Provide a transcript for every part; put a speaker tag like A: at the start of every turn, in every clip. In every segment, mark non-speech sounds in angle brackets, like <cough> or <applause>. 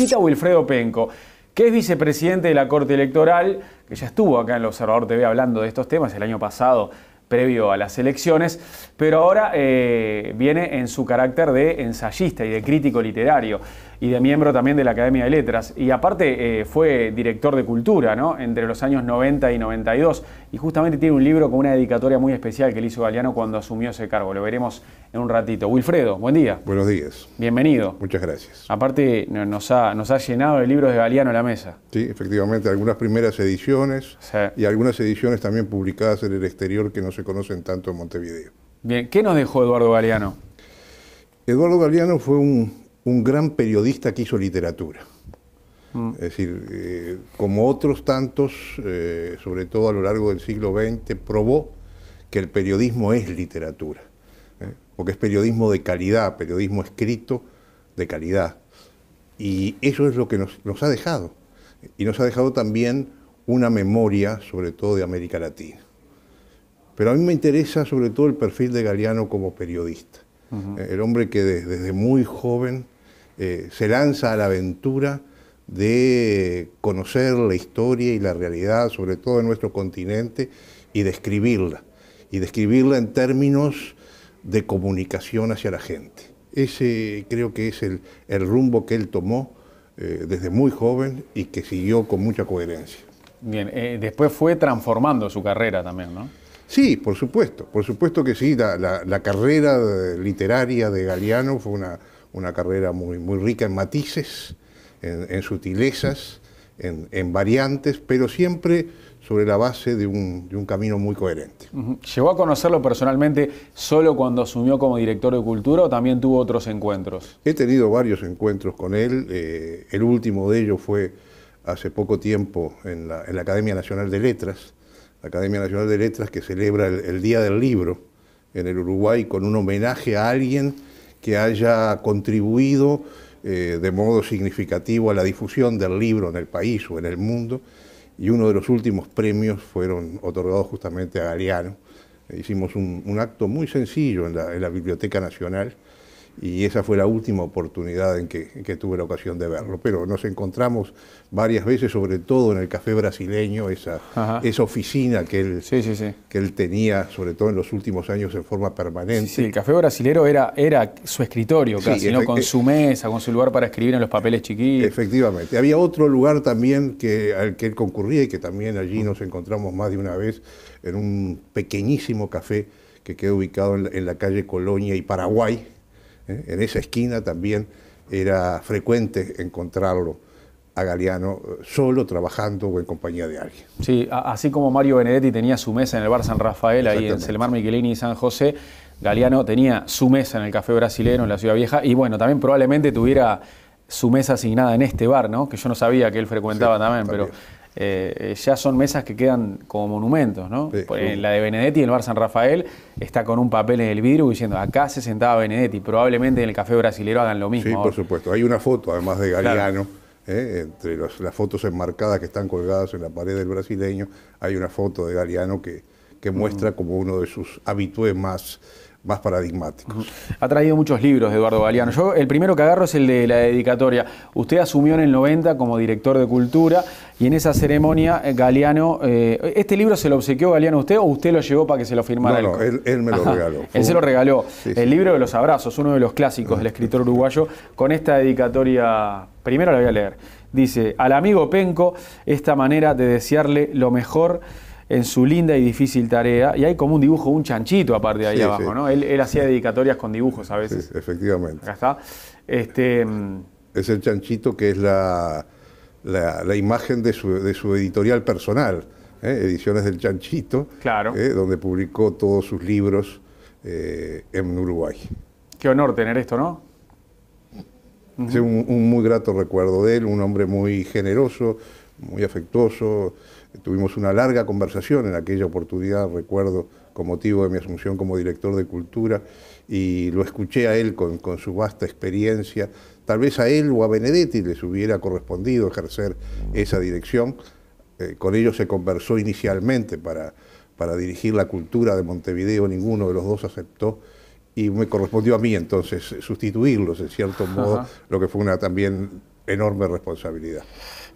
A: visita
B: Wilfredo Penco, que es vicepresidente de la Corte Electoral, que ya estuvo acá en el Observador TV hablando de estos temas el año pasado previo a las elecciones, pero ahora eh, viene en su carácter de ensayista y de crítico literario y de miembro también de la Academia de Letras. Y aparte eh, fue director de cultura, ¿no? Entre los años 90 y 92. Y justamente tiene un libro con una dedicatoria muy especial que le hizo Galeano cuando asumió ese cargo. Lo veremos en un ratito. Wilfredo, buen día. Buenos días. Bienvenido. Muchas gracias. Aparte, nos ha, nos ha llenado de libros de Galeano la mesa. Sí, efectivamente,
C: algunas primeras ediciones y algunas ediciones también publicadas en el exterior que no se conocen tanto en Montevideo.
B: Bien, ¿qué nos dejó Eduardo Galeano?
C: Eduardo Galeano fue un un gran periodista que hizo literatura. Mm. Es decir, eh, como otros tantos, eh, sobre todo a lo largo del siglo XX, probó que el periodismo es literatura, ¿eh? porque es periodismo de calidad, periodismo escrito de calidad. Y eso es lo que nos, nos ha dejado. Y nos ha dejado también una memoria, sobre todo de América Latina. Pero a mí me interesa sobre todo el perfil de Galeano como periodista. Eh, el hombre que desde muy joven eh, se lanza a la aventura de conocer la historia y la realidad, sobre todo en nuestro continente, y describirla, y describirla en términos de comunicación hacia la gente. Ese creo que es el, rumbo que él tomó eh, desde muy joven y que siguió con mucha coherencia.
B: Bien, después fue transformando su carrera también, ¿no?
C: Sí, por supuesto, por supuesto que sí. La, carrera literaria de Galeano fue una, una carrera muy, muy rica en matices, en, sutilezas, en, variantes, pero siempre sobre la base de un, de un camino muy coherente. ¿Llegó a conocerlo
B: personalmente solo cuando asumió como director de cultura o también tuvo otros encuentros?
C: He tenido varios encuentros con él. Eh, el último de ellos fue hace poco tiempo en la, en la Academia Nacional de Letras la Academia Nacional de Letras, que celebra el, Día del Libro en el Uruguay con un homenaje a alguien que haya contribuido eh, de modo significativo a la difusión del libro en el país o en el mundo. Y uno de los últimos premios fueron otorgados justamente a Galeano. Hicimos un, acto muy sencillo en la Biblioteca Nacional y esa fue la última oportunidad en que, tuve la ocasión de verlo. Pero nos encontramos varias veces, sobre todo en el café brasileño, esa, oficina que él, tenía, sobre todo en los últimos años, en forma permanente. Sí, el café Brasileño era, su escritorio casi, con eh, su
B: mesa, con su lugar para escribir en los papeles chiquitos. Efectivamente.
C: Había otro lugar también que, al que él concurría y que también allí nos encontramos más de una vez en un pequeñísimo café que queda ubicado en la calle Colonia y Paraguay, ¿eh? En esa esquina también era frecuente encontrarlo a Galeano eh, solo trabajando o en compañía de alguien.
B: Sí, así como Mario Benedetti tenía su mesa en el Bar San Rafael, ahí en Selmar Michelini y San José, Galeano tenía su mesa en el Café Brasilero, en la Ciudad Vieja, y bueno, también probablemente tuviera su mesa asignada en este bar, ¿no? Que yo no sabía que él frecuentaba también, pero eh, eh, ya son mesas que quedan como monumentos, ¿no? Eh, la de Benedetti, en el Bar San Rafael, está con un papel en el vidrio diciendo, acá se sentaba Benedetti, probablemente en el Café Brasilero hagan lo mismo. Sí, por
C: supuesto. Hay una foto, además de Galeano, entre las fotos enmarcadas que están colgadas en la pared del brasileño, hay una foto de Galeano que, que mm. muestra como uno de sus habitués más más paradigmático. Ha traído muchos libros, Eduardo Galeano. Yo el primero que agarro
B: es el de la dedicatoria. Usted asumió en el 90 como director de cultura y en esa ceremonia eh, Galeano, eh, ¿este libro se lo obsequió Galeano a usted o usted lo llevó para que se lo firmara? No, él, me lo regaló. Él se lo regaló. el libro de los abrazos, uno de los clásicos del escritor uruguayo, con esta dedicatoria, primero la voy a leer. Dice, al amigo Penco, esta manera de desearle lo mejor en su linda y difícil tarea. Y hay como un dibujo, un chanchito aparte de ahí abajo, ¿no? Él, hacía dedicatorias con dibujos a veces.
C: Sí, efectivamente. Acá está. Este, mm, es el chanchito que es la, la, imagen de su, editorial personal, ¿eh? Ediciones del Chanchito, ¿eh? donde publicó todos sus libros eh, en Uruguay. Qué honor tener esto, ¿no? Es un muy grato recuerdo de él, un hombre muy generoso, muy afectuoso, Tuvimos una larga conversación en aquella oportunidad, recuerdo, con motivo de mi asunción como director de cultura, y lo escuché a él con, su vasta experiencia. Tal vez a él o a Benedetti les hubiera correspondido ejercer esa dirección. Eh, con ellos se conversó inicialmente para, para dirigir la cultura de Montevideo, ninguno de los dos aceptó y me correspondió a mí entonces sustituirlos, en cierto modo, lo que fue una también enorme responsabilidad.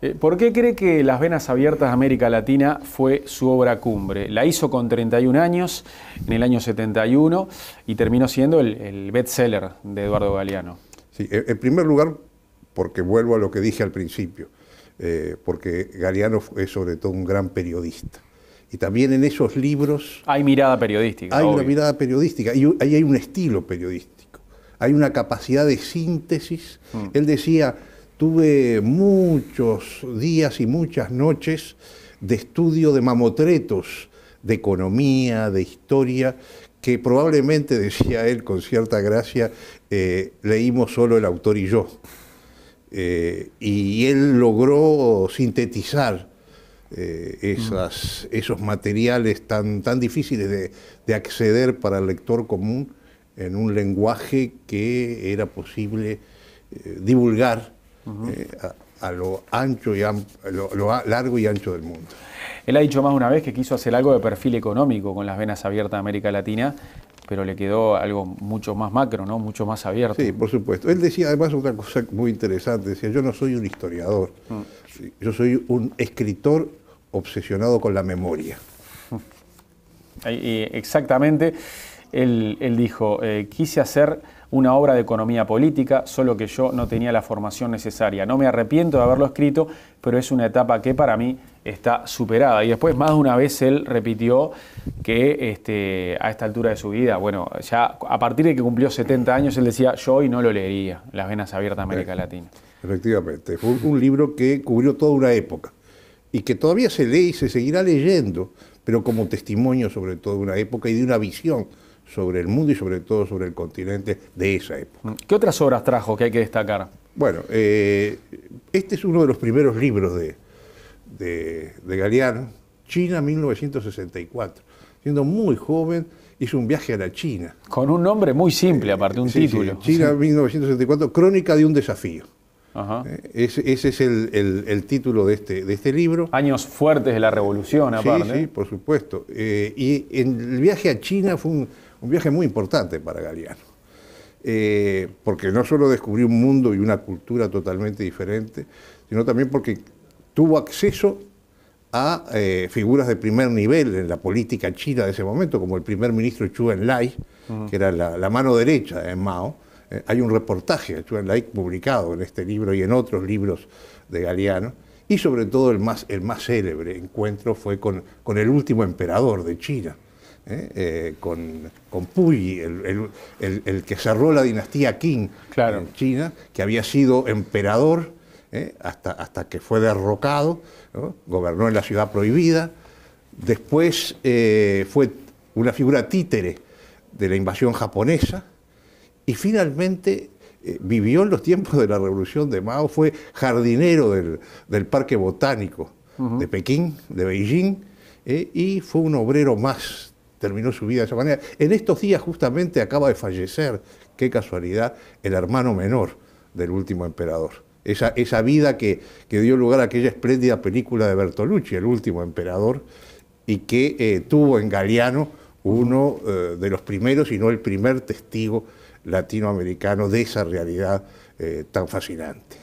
C: Eh, ¿Por qué cree que Las Venas
B: Abiertas de América Latina fue su obra cumbre? La hizo con 31 años, en el año 71, y terminó siendo el, bestseller de Eduardo Galeano.
C: Sí, e, en primer lugar, porque vuelvo a lo que dije al principio, eh, porque Galeano es sobre todo un gran periodista. Y también en esos libros... Hay
B: mirada periodística.
C: Hay una mirada periodística, y ahí hay un estilo periodístico, hay una capacidad de síntesis. Mm. Él decía Tuve muchos días y muchas noches de estudio de mamotretos, de economía, de historia, que probablemente, <laughs> decía él con cierta gracia, eh, leímos solo el autor y yo. Eh, y él logró sintetizar eh, mm. esos materiales tan, tan difíciles de, acceder para el lector común en un lenguaje que era posible divulgar eh, a, lo ancho y lo, largo y ancho
B: del mundo. Él ha dicho más una vez que quiso hacer algo de perfil económico con las venas abiertas de América Latina, pero le quedó algo mucho más macro, ¿no? Mucho más abierto.
C: Sí, por supuesto. Él decía además otra cosa muy interesante, decía, yo no soy un historiador, mm. yo soy un escritor obsesionado con la memoria.
B: <laughs> exactamente, él, dijo, eh, quise hacer una obra de economía política, solo que yo no tenía la formación necesaria. No me arrepiento de haberlo escrito, pero es una etapa que para mí está superada. Y después más de una vez él repitió que este, a esta altura de su vida, bueno, ya a partir de que cumplió 70 años, él decía, yo hoy no lo leería, Las Venas Abiertas América Latina.
C: Efectivamente, fue un libro que cubrió toda una época y que todavía se lee y se seguirá leyendo, pero como testimonio sobre todo de una época y de una visión sobre el mundo y sobre todo sobre el continente de esa época. ¿Qué otras obras trajo que hay que destacar? Bueno, eh, este es uno de los primeros libros de, de, Galeano, China 1964. Siendo muy joven, hizo un viaje a la China. Con un nombre muy simple, eh, aparte, un título. China 1964, <laughs> Crónica de un desafío. Eh, ese, es el, título de este, de este libro. Años fuertes de la revolución, aparte. Sí, sí, por supuesto. y el viaje a China fue un, un viaje muy importante para Galeano, eh, porque no solo descubrió un mundo y una cultura totalmente diferente, sino también porque tuvo acceso a eh, figuras de primer nivel en la política china de ese momento, como el primer ministro Chu Enlai, que era la, mano derecha de Mao. Eh, hay un reportaje de Chu Enlai publicado en este libro y en otros libros de Galeano. Y sobre todo el más, el más célebre encuentro fue con el último emperador de China, ¿eh? Eh, con, con, Puyi, el, que cerró la dinastía Qing en China, que había sido emperador ¿eh? hasta, hasta que fue derrocado, gobernó en la ciudad prohibida, después fue una figura títere de la invasión japonesa y finalmente vivió en los tiempos de la revolución de Mao, fue jardinero del, Parque Botánico de Pekín, de Beijing, y fue un obrero más terminó su vida de esa manera. En estos días justamente acaba de fallecer, qué casualidad, el hermano menor del último emperador. Esa, esa vida que, dio lugar a aquella espléndida película de Bertolucci, El último emperador, y que eh, tuvo en Galeano uno eh, de los primeros, y no el primer testigo latinoamericano de esa realidad eh, tan fascinante.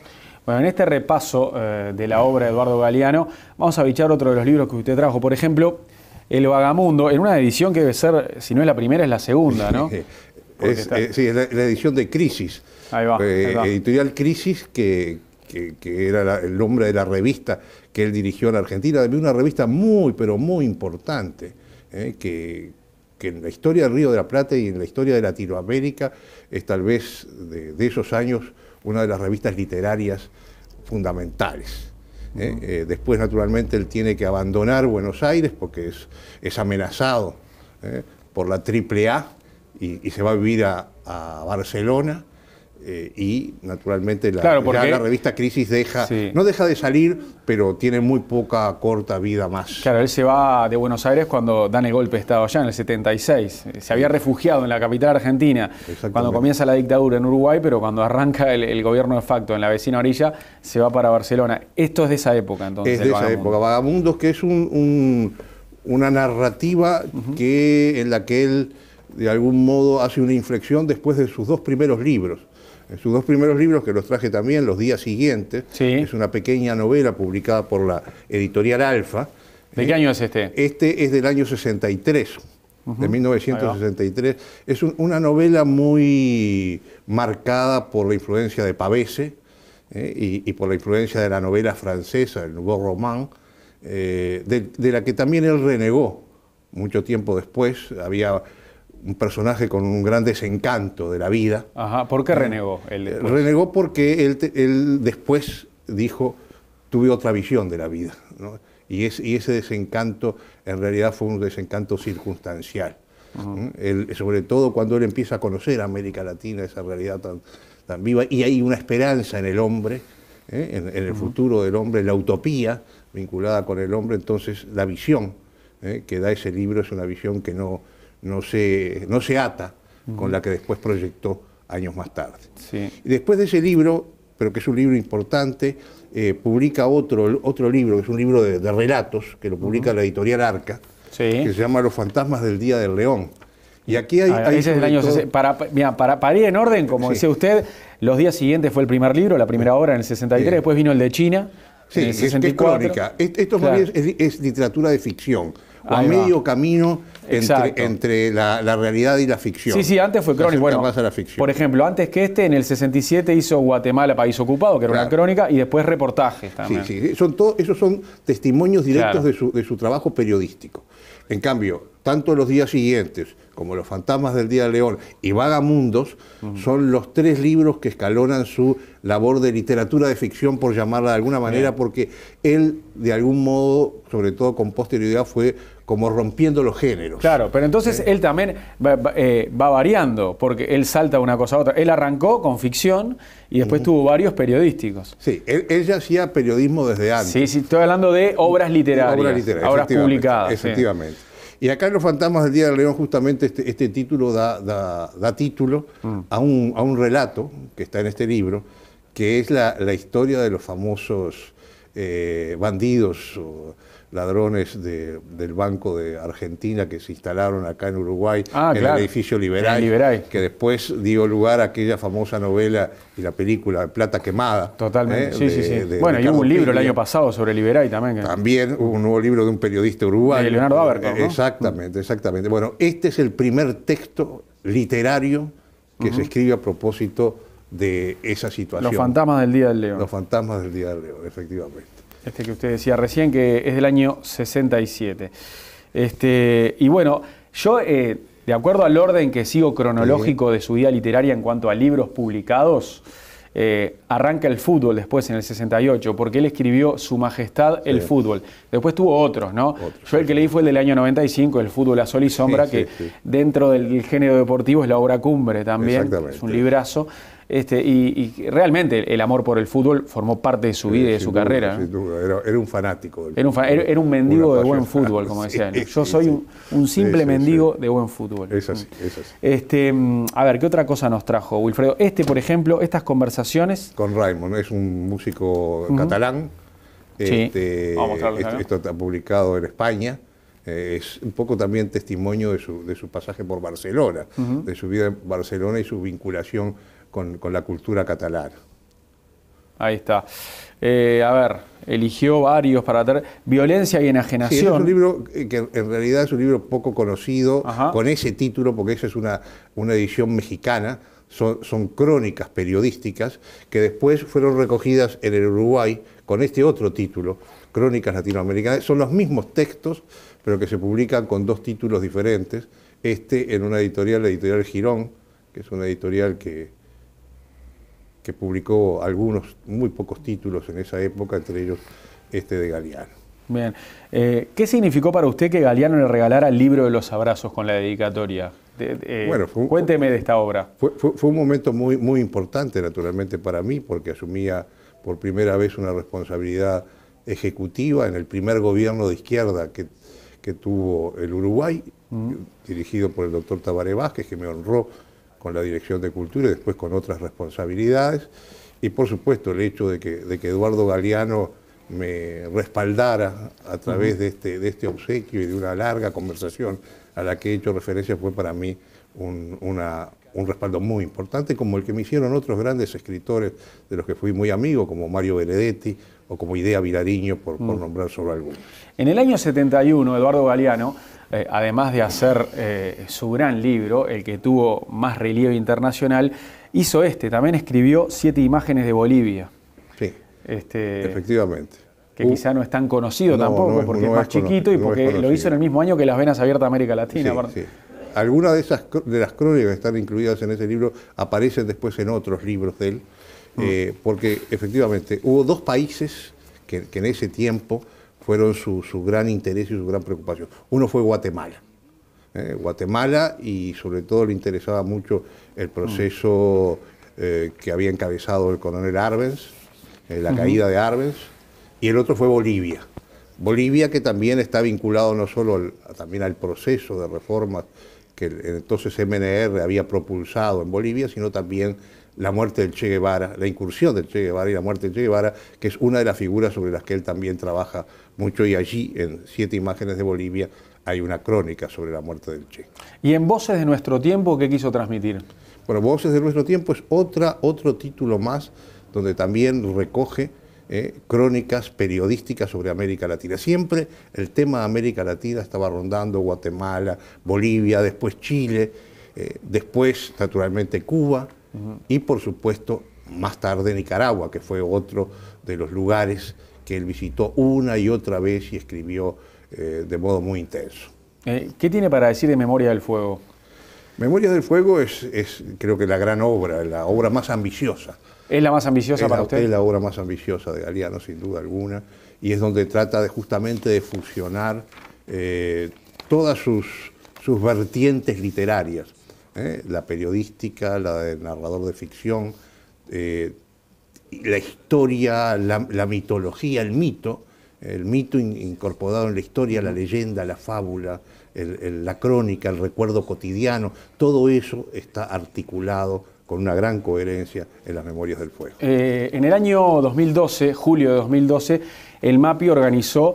C: Bueno, en
B: este repaso de la obra de Eduardo Galeano, vamos a bichar otro de los libros que usted trajo. Por ejemplo, el Vagamundo, en una edición que debe ser, si no es la primera,
C: es la segunda, ¿no? <laughs> sí, es la, edición de Crisis. Ahí va, eh, Editorial Crisis, que, era el nombre de la revista que él dirigió en Argentina, una revista muy, pero muy importante, eh, que, en la historia del Río de la Plata y en la historia de Latinoamérica es tal vez de esos años una de las revistas literarias fundamentales. ¿eh? Eh, después, naturalmente, él tiene que abandonar Buenos Aires porque es, amenazado ¿eh? por la AAA y, y se va a vivir a Barcelona. Eh, y naturalmente la, revista Crisis deja, no deja de salir, pero tiene muy poca
B: corta vida más. Claro, él se va de Buenos Aires cuando dan el golpe estaba Estado allá en el 76. Eh, se había refugiado en la capital argentina cuando comienza la dictadura en Uruguay, pero cuando arranca el, gobierno de facto en la vecina orilla, se va para Barcelona. Esto es de esa época, entonces. Es de esa época.
C: vagabundos que es una narrativa que, en la que él de algún modo hace una inflexión después de sus dos primeros libros en sus dos primeros libros, que los traje también los días siguientes, es una pequeña novela publicada por la editorial Alfa. ¿De qué eh, año es este? Este es del año 63, de 1963. Es una novela muy marcada por la influencia de Pavese eh, y, por la influencia de la novela francesa, el Nouveau Roman, eh, de, de la que también él renegó mucho tiempo después. Había un personaje con un gran desencanto de la vida. Ajá, ¿por qué eh, renegó él eh, Renegó porque él, después dijo, tuve otra visión de la vida. Y, es, ese desencanto en realidad fue un desencanto circunstancial. sobre todo cuando él empieza a conocer América Latina, esa realidad tan, tan viva, y hay una esperanza en el hombre, ¿eh? en, el futuro del hombre, la utopía vinculada con el hombre, entonces la visión que da ese libro es una visión que no, no se, no se ata con la que después proyectó años más tarde. Después de ese libro, pero que es un libro importante, eh, publica otro, otro libro, que es un libro de, relatos, que lo publica la editorial Arca, que se llama Los fantasmas del Día del León. Y aquí hay... Ah, para, ir en orden,
B: como dice usted, los días siguientes fue el primer libro, la primera obra en el 63, después vino el de China. es, Esto es, literatura de ficción a medio camino
C: entre, la, realidad y la ficción. Sí, sí, antes fue crónica. Bueno, ficción.
B: Por ejemplo, antes que este, en el 67 hizo Guatemala, País Ocupado, que era una crónica, y después reportajes también. Sí, sí,
C: son esos son testimonios directos de, su, de su trabajo periodístico. En cambio, tanto los días siguientes como Los fantasmas del Día del León y Vagamundos, son los tres libros que escalonan su labor de literatura de ficción, por llamarla de alguna manera, porque él, de algún modo, sobre todo con posterioridad, fue como rompiendo los géneros. Claro, pero entonces ¿Eh? él también
B: eh, va, variando, porque él salta de una cosa a otra. Él arrancó con ficción y después tuvo
C: varios periodísticos. Sí, él, ya hacía periodismo desde antes. Sí, sí, estoy hablando de obras literarias, obras, literarias, obras publicadas. Efectivamente. Y acá en Los Fantasmas del Día del León justamente este, este título da, título mm. a, un, relato que está en este libro, que es la, historia de los famosos eh, bandidos ladrones del Banco de Argentina que se instalaron acá en Uruguay, ah, en el edificio Liberay, que después dio lugar a aquella famosa novela y la película Plata Quemada. Totalmente, ¿eh? sí, sí, sí, bueno, y hubo un libro el año pasado sobre Liberay también. También hubo un nuevo libro de un periodista uruguayo. De Leonardo Abercrombie. Eh, exactamente, exactamente. Bueno, este es el primer texto literario que se escribe a propósito de esa situación. Los fantasmas del Día del León. Los fantasmas del Día del León, efectivamente
B: este que usted decía recién, que es del año 67. Este, y bueno, yo, eh, de acuerdo al orden que sigo cronológico de su vida literaria en cuanto a libros publicados, eh, arranca el fútbol después en el 68, porque él escribió Su Majestad el Fútbol. Después tuvo otros, ¿no? Yo el que leí fue el del año 95, El Fútbol a Sol y Sombra, que dentro del género deportivo es la obra cumbre también, es un librazo. Este, y, realmente el amor por el fútbol formó parte de su vida y de su carrera. Era, un fanático. era, un, mendigo de buen fútbol, como decían. Yo soy un, simple mendigo de buen fútbol. Es así, es así. Este, a ver, ¿qué otra cosa nos trajo, Wilfredo? Este, por ejemplo, estas conversaciones.
C: Con Raymond, es un músico catalán. Este, Vamos a esto, esto está publicado en España. Eh, es un poco también testimonio de su, de su pasaje por Barcelona, de su vida en Barcelona y su vinculación con, la cultura catalana.
B: Ahí está. Eh, a ver, eligió varios para tener Violencia y enajenación. Sí, es un
C: libro que en realidad es un libro poco conocido con ese título, porque esa es una, una edición mexicana. Son, son, crónicas periodísticas que después fueron recogidas en el Uruguay con este otro título, Crónicas Latinoamericanas. Son los mismos textos, pero que se publican con dos títulos diferentes. Este en una editorial, la editorial Girón, que es una editorial que, que publicó algunos, muy pocos títulos en esa época, entre ellos este de Galeano.
B: Bien. Eh, ¿Qué significó para usted que Galeano le regalara el libro de los abrazos con la dedicatoria?
C: Eh, bueno, cuénteme de esta obra. Fue, un momento muy, muy importante, naturalmente, para mí, porque asumía por primera vez una responsabilidad ejecutiva en el primer gobierno de izquierda que, que tuvo el Uruguay, dirigido por el doctor Tabaré Vázquez, que me honró con la Dirección de Cultura y después con otras responsabilidades. Y por supuesto el hecho de que, Eduardo Galeano me respaldara a través de este, de este obsequio y de una larga conversación a la que he hecho referencia fue para mí un, un respaldo muy importante, como el que me hicieron otros grandes escritores de los que fui muy amigo, como Mario Benedetti o como idea Virariño, por, mm. nombrar solo algunos.
B: En el año 71, Eduardo Galeano, eh, además de hacer eh, su gran libro, el que tuvo más relieve internacional, hizo este, también escribió Siete Imágenes de Bolivia. Sí, este, efectivamente. Que quizá no es tan conocido uh, tampoco, porque es más chiquito y porque lo hizo en el mismo año que Las Venas Abiertas América Latina. Sí,
C: Algunas de esas de las crónicas que están incluidas en ese libro aparecen después en otros libros de él eh, porque efectivamente hubo dos países que, en ese tiempo fueron su, gran interés y su gran preocupación. Uno fue Guatemala. ¿eh? Guatemala y sobre todo le interesaba mucho el proceso eh, que había encabezado el coronel Arbenz, la caída de Arbenz, y el otro fue Bolivia. Bolivia que también está vinculado no solo también al proceso de reformas que entonces MNR había propulsado en Bolivia, sino también la muerte del Che Guevara, la incursión del Che Guevara y la muerte del Che Guevara, que es una de las figuras sobre las que él también trabaja mucho y allí en Siete Imágenes de Bolivia hay una crónica sobre la muerte del Che. ¿Y en Voces de nuestro tiempo qué quiso transmitir? Bueno, Voces de nuestro tiempo es otra, otro título más donde también recoge eh, crónicas periodísticas sobre América Latina. Siempre el tema de América Latina estaba rondando Guatemala, Bolivia, después Chile, eh, después naturalmente Cuba, y por supuesto más tarde Nicaragua, que fue otro de los lugares que él visitó una y otra vez y escribió eh, de modo muy intenso. Eh, ¿Qué tiene para decir de Memoria del Fuego? Memoria del Fuego es, creo que la gran obra, la obra más ambiciosa. ¿Es la más ambiciosa para usted? Es la obra más ambiciosa de Galeano, sin duda alguna, y es donde trata de, justamente de fusionar eh, todas sus vertientes literarias ¿eh? la periodística, la del narrador de ficción, eh, la historia, la, mitología, el mito, el mito incorporado en la historia, la leyenda, la fábula, la crónica, el recuerdo cotidiano, todo eso está articulado con una gran coherencia en las Memorias del Fuego.
B: Eh, en el año 2012, julio de 2012, el MAPI organizó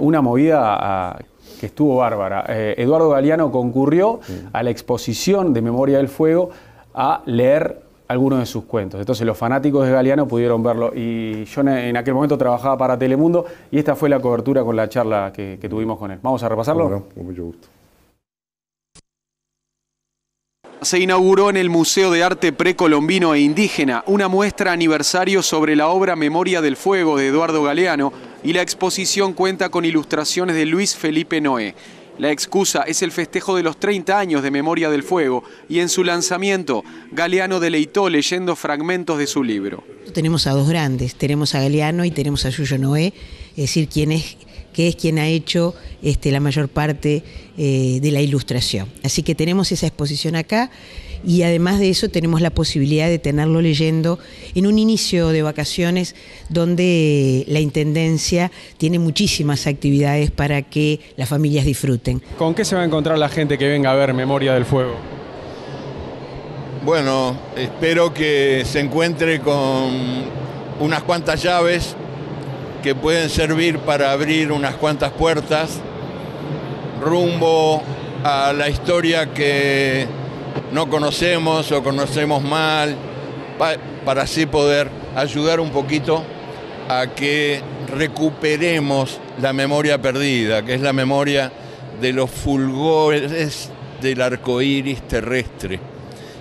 B: una movida a, que estuvo bárbara. Eh, Eduardo Galeano concurrió mm. a la exposición de Memoria del Fuego a leer algunos de sus cuentos. Entonces los fanáticos de Galeano pudieron verlo y yo en aquel momento trabajaba para Telemundo y esta fue la cobertura con la charla que, tuvimos con él. Vamos a repasarlo. con mucho gusto. se inauguró en el Museo de Arte Precolombino e Indígena una muestra aniversario sobre la obra Memoria del Fuego de Eduardo Galeano y la exposición cuenta con ilustraciones de Luis Felipe Noé. La excusa es el festejo de los 30 años de Memoria del Fuego y en su lanzamiento Galeano deleitó leyendo fragmentos de su libro.
A: Tenemos a dos grandes, tenemos a Galeano y tenemos a Yuyo Noé, es decir, quienes que es quien ha hecho este, la mayor parte eh, de la ilustración. Así que tenemos esa exposición acá y además de eso tenemos la posibilidad de tenerlo leyendo en un inicio de vacaciones donde la Intendencia tiene muchísimas actividades para que las familias disfruten.
B: ¿Con qué se va a encontrar la gente que venga a ver Memoria del Fuego?
A: Bueno, espero que se encuentre con unas cuantas llaves que pueden servir para abrir unas cuantas puertas rumbo a la historia que no conocemos o conocemos mal, para así poder ayudar un poquito a que recuperemos la memoria perdida, que es la memoria de los fulgores del arco iris terrestre.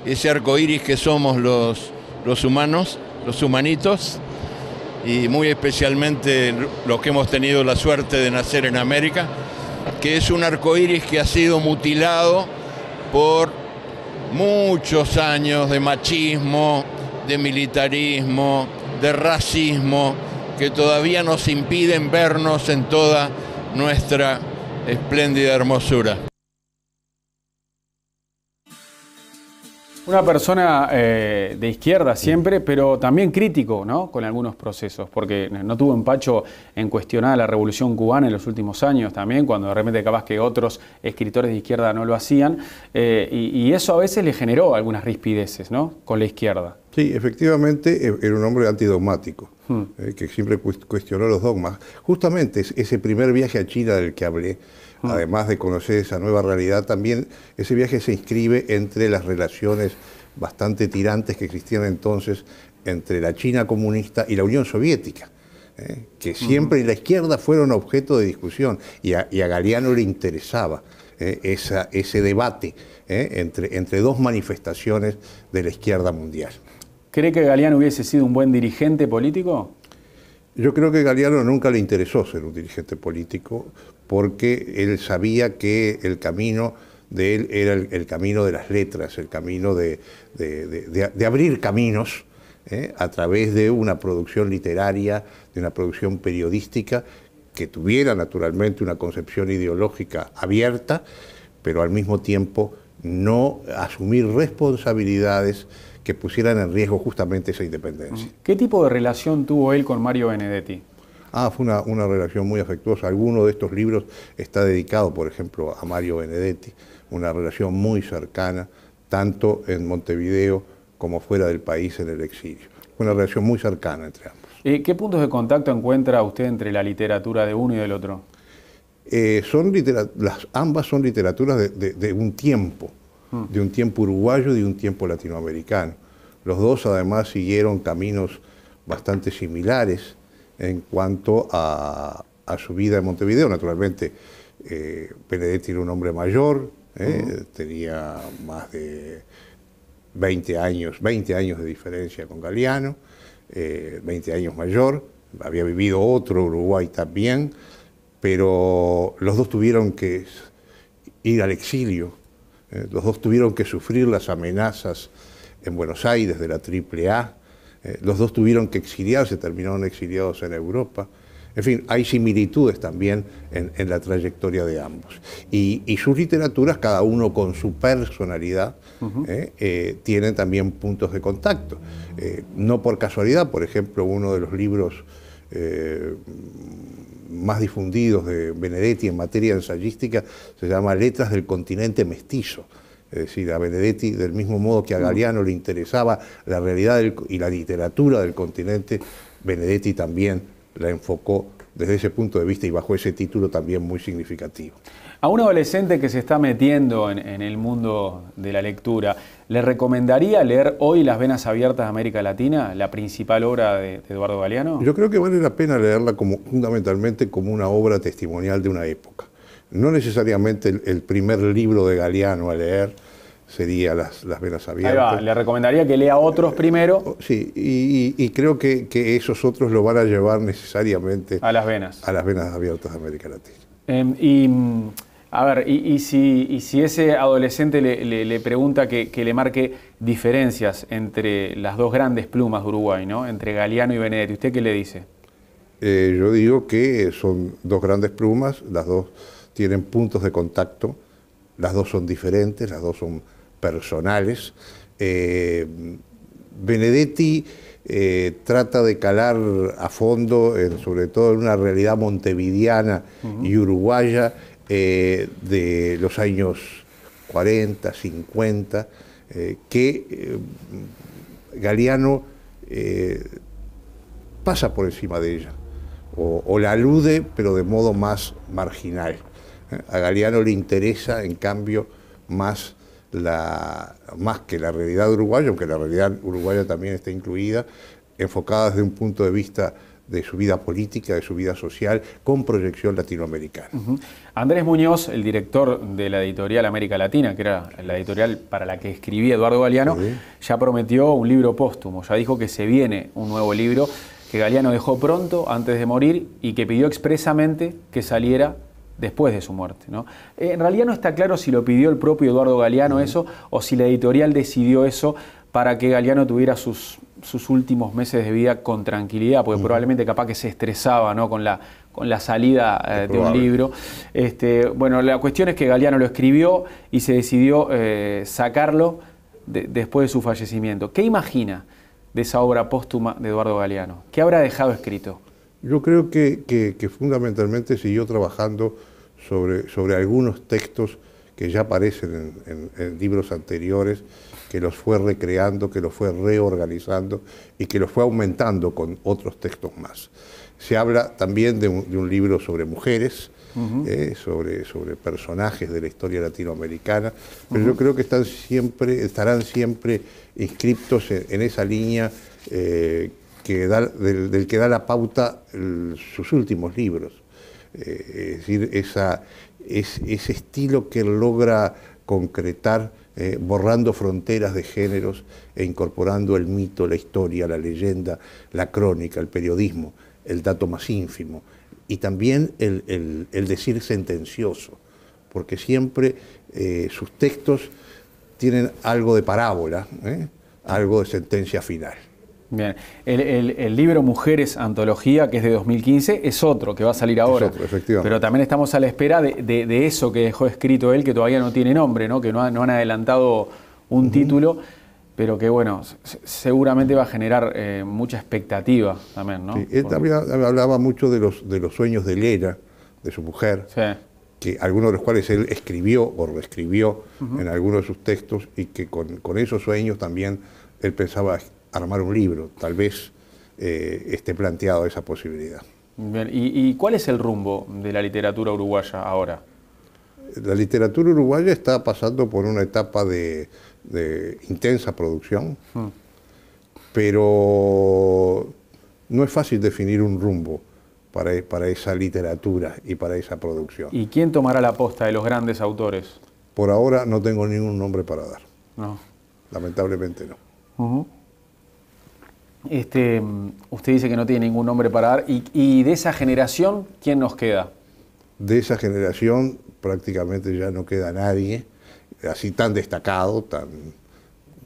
A: Ese arco iris que somos los, los humanos, los humanitos, y muy especialmente los que hemos tenido la suerte de nacer en América, que es un arco iris que ha sido mutilado por muchos años de machismo, de militarismo, de racismo, que todavía nos impiden vernos en toda nuestra espléndida hermosura.
B: Una persona eh, de izquierda siempre, pero también crítico ¿no? con algunos procesos, porque no tuvo empacho en cuestionar la revolución cubana en los últimos años también, cuando de repente capaz que otros escritores de izquierda no lo hacían, eh, y, eso a veces le generó algunas rispideces ¿no? con la izquierda.
C: Sí, efectivamente e, era un hombre antidogmático, hmm. eh, que siempre cuestionó los dogmas. Justamente ese primer viaje a China del que hablé, Mm. además de conocer esa nueva realidad, también ese viaje se inscribe entre las relaciones bastante tirantes que existían entonces entre la China comunista y la Unión Soviética. ¿eh? que siempre y la izquierda fueron objeto de discusión y a, Galeano le interesaba ¿eh? ese debate ¿eh? entre, entre dos manifestaciones de la izquierda mundial. ¿Cree que Galeano hubiese sido un buen dirigente político? Yo creo que Galeano nunca le interesó ser un dirigente político porque él sabía que el camino de él era el, camino de las letras, el camino de, abrir caminos ¿eh? a través de una producción literaria, de una producción periodística que tuviera naturalmente una concepción ideológica abierta, pero al mismo tiempo no asumir responsabilidades que pusieran en riesgo justamente esa independencia. ¿Qué tipo de
B: relación tuvo él con Mario Benedetti?
C: Ah, fue una, relación muy afectuosa. Alguno de estos libros está dedicado, por ejemplo, a Mario Benedetti, una relación muy cercana, tanto en Montevideo como fuera del país en el exilio. una relación muy cercana entre ambos.
B: qué puntos de contacto encuentra usted entre la literatura de uno y del otro?
C: Eh, son las, ambas son literaturas de, un tiempo, mm. de un tiempo uruguayo y de un tiempo latinoamericano. Los dos además siguieron caminos bastante similares en cuanto a, su vida en Montevideo. Naturalmente, eh, Benedetti era un hombre mayor, eh, tenía más de 20 años, 20 años de diferencia con Galeano, 20 eh, años mayor, había vivido otro Uruguay también, pero los dos tuvieron que ir al exilio, eh, los dos tuvieron que sufrir las amenazas en Buenos Aires de la AAA, eh, los dos tuvieron que exiliarse, terminaron exiliados en Europa. En fin, hay similitudes también en, la trayectoria de ambos. Y, sus literaturas, cada uno con su personalidad, eh, eh, tienen también puntos de contacto. no por casualidad, por ejemplo, uno de los libros más difundidos de Benedetti en materia ensayística se llama Letras del continente mestizo es decir, a Benedetti, del mismo modo que a Galeano le interesaba la realidad y la literatura del continente, Benedetti también la enfocó desde ese punto de vista y bajo ese título también muy significativo.
B: A un adolescente que se está metiendo en, el mundo de la lectura, ¿le recomendaría leer hoy Las Venas Abiertas de América Latina, la principal obra de, Eduardo Galeano? Yo
C: creo que vale la pena leerla como, fundamentalmente como una obra testimonial de una época no necesariamente el, primer libro de Galeano a leer sería Las, Venas Abiertas. le recomendaría que lea otros eh, primero. Oh, sí, y, creo que, esos otros lo van a llevar necesariamente a las venas. A las venas abiertas de América Latina.
B: Em, y a ver, y, si, si, ese adolescente le, pregunta que, le marque diferencias entre las dos grandes plumas de Uruguay, ¿no? entre Galeano y Benedetti, ¿usted qué le dice?
C: Eh, yo digo que son dos grandes plumas, las dos tienen puntos de contacto, las dos son diferentes, las dos son personales. Eh, Benedetti eh, trata de calar a fondo, sobre todo en una realidad montevideana y uruguaya eh, de los años 40, 50, que Galeano pasa por encima de ella, o la alude, pero de modo más marginal. A Galeano le interesa, en cambio, más, que la realidad uruguaya, aunque la realidad uruguaya también está incluida, enfocada desde un punto de vista de su vida política, de su vida social, con proyección latinoamericana.
B: Andrés Muñoz, el director de la editorial América Latina, que era la editorial para la que escribía Eduardo Galeano, ya prometió un libro póstumo, ya dijo que se viene un nuevo libro que Galeano dejó pronto antes de morir y que pidió expresamente que saliera después de su muerte. ¿no? Eh, en realidad no está claro si lo pidió el propio Eduardo Galeano eso o si la editorial decidió eso para que Galeano tuviera sus, sus últimos meses de vida con tranquilidad, porque probablemente capaz que se estresaba ¿no? con, la, con la salida eh, de un libro. Este, bueno, la cuestión es que Galeano lo escribió y se decidió eh, sacarlo después de su fallecimiento. ¿Qué imagina de esa obra póstuma de Eduardo Galeano? ¿Qué habrá dejado escrito?
C: Yo creo que, fundamentalmente siguió trabajando sobre, sobre algunos textos que ya aparecen en, libros anteriores, que los fue recreando, que los fue reorganizando y que los fue aumentando con otros textos más. Se habla también de un, libro sobre mujeres, eh, sobre, sobre personajes de la historia latinoamericana, pero yo creo que están siempre, estarán siempre inscriptos en, esa línea eh, del, que da la pauta sus últimos libros. Eh, es decir, ese estilo que logra concretar eh, borrando fronteras de géneros e incorporando el mito, la historia, la leyenda, la crónica, el periodismo, el dato más ínfimo y también el, decir sentencioso, porque siempre eh, sus textos tienen algo de parábola, algo de sentencia final.
B: Bien, el, libro Mujeres Antología, que es de 2015, es otro que va a salir ahora. Pero también estamos a la espera de, eso que dejó escrito él, que todavía no tiene nombre, ¿no? que no, han adelantado un título, pero que bueno, seguramente va a generar eh, mucha expectativa
C: también. ¿no? él también hablaba mucho de los, de los sueños de Lera, de su mujer, que algunos de los cuales él escribió o reescribió en algunos de sus textos y que con, con esos sueños también él pensaba armar un libro. Tal vez eh, esté planteado esa posibilidad.
B: ¿Y, cuál es el rumbo de la literatura uruguaya
C: ahora? La literatura uruguaya está pasando por una etapa de, intensa producción, mm. pero no es fácil definir un rumbo para, esa literatura y para esa producción.
B: ¿Y quién tomará la posta de los grandes autores?
C: Por ahora no tengo ningún nombre para dar. No. Lamentablemente
B: no. Este, usted dice que no tiene ningún nombre para dar. ¿Y, de esa generación quién nos queda?
C: De esa generación prácticamente ya no queda nadie así tan destacado, tan...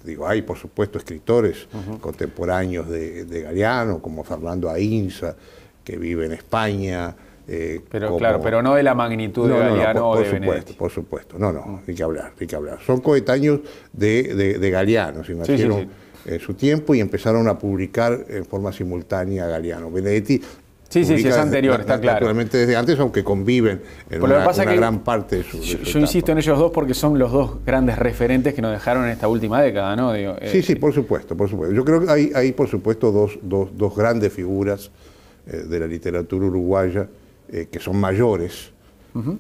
C: Digo, hay por supuesto escritores contemporáneos de, de, Galeano, como Fernando Ainza, que vive en España. Eh, pero claro, pero no
B: de la magnitud de Galeano por, supuesto,
C: Por supuesto, no, no, hay que hablar, hay que hablar. Son coetáneos de, Galeano, si sí, sí, en su tiempo y empezaron a publicar en forma simultánea a Galeano. Benedetti Sí, sí, es anterior, está claro. Naturalmente desde antes, aunque conviven en una, gran parte de su. yo, insisto
B: en ellos dos porque son los dos grandes referentes que nos dejaron en esta última década, ¿no? sí, eh, sí,
C: por supuesto, por supuesto. Yo creo que hay, por supuesto, dos, grandes figuras eh, de la literatura uruguaya eh, que son mayores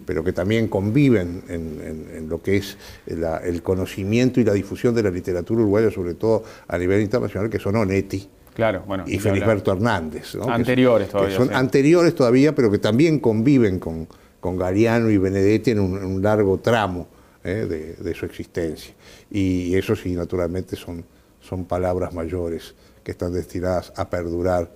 C: pero que también conviven en, lo que es el conocimiento y la difusión de la literatura uruguaya, sobre todo a nivel internacional, que son Onetti.
B: Claro, bueno, y Feliberto
C: Hernández. Anteriores todavía. anteriores todavía, pero que también conviven con, con Gariano y Benedetti en un, largo tramo ¿eh? de, su existencia. Y eso sí, naturalmente, son, son palabras mayores que están destinadas a perdurar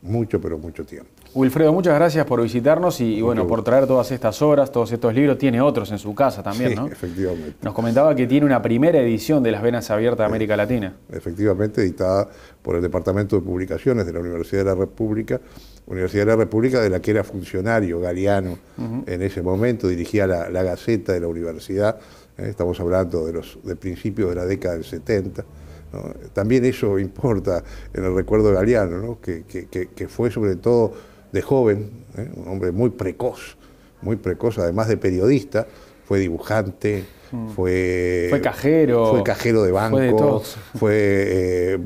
C: mucho, pero mucho tiempo.
B: Wilfredo, muchas gracias por visitarnos y, bueno, por traer todas estas obras, todos estos libros. Tiene otros en su casa también, sí,
C: Efectivamente.
B: Nos comentaba que tiene una primera edición de Las Venas Abiertas de eh, América Latina.
C: Efectivamente, editada por el Departamento de Publicaciones de la Universidad de la República, Universidad de la República de la que era funcionario Galeano en ese momento, dirigía la, Gaceta de la Universidad, ¿eh? estamos hablando de los de principios de la década del 70. También eso importa en el recuerdo de Galeano, ¿no? que, que fue sobre todo de joven, ¿eh? un hombre muy precoz, muy precoz, además de periodista, fue dibujante, mm. fue, fue cajero, fue cajero de banco, fue, eh,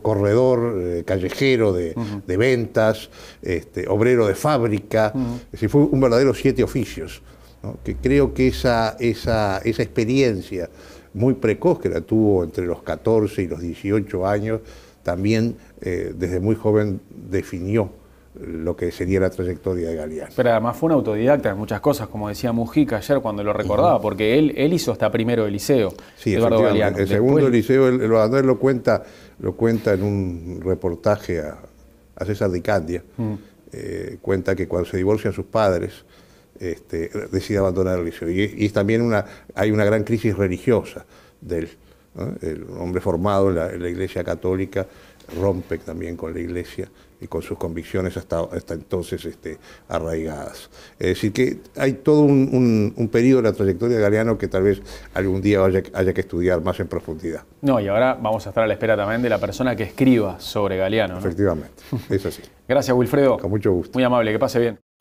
C: corredor eh, callejero de, ventas, este, obrero de fábrica, fue un verdadero siete oficios. Que creo que esa, esa, experiencia muy precoz que la tuvo entre los 14 y los 18 años, también desde muy joven definió lo que sería la trayectoria de Galeano. Pero además fue un autodidacta en muchas cosas,
B: como decía Mujica ayer cuando lo recordaba, porque él, hizo hasta primero el liceo. Sí, El segundo
C: liceo, él, lo, cuenta, lo cuenta en un reportaje a, César de Candia, eh, cuenta que cuando se divorcian sus padres, este, decide abandonar el liceo. Y, también hay una gran crisis religiosa del hombre formado en la, en la iglesia católica, rompe también con la iglesia y con sus convicciones hasta, hasta entonces este, arraigadas. Es decir, que hay todo un, periodo de la trayectoria de Galeano que tal vez algún día haya, que estudiar más en profundidad.
B: No, y ahora vamos a estar a la espera también de la persona que escriba sobre Galeano. Efectivamente, es así. <laughs> Gracias, Wilfredo. Con mucho gusto. Muy amable, que pase bien.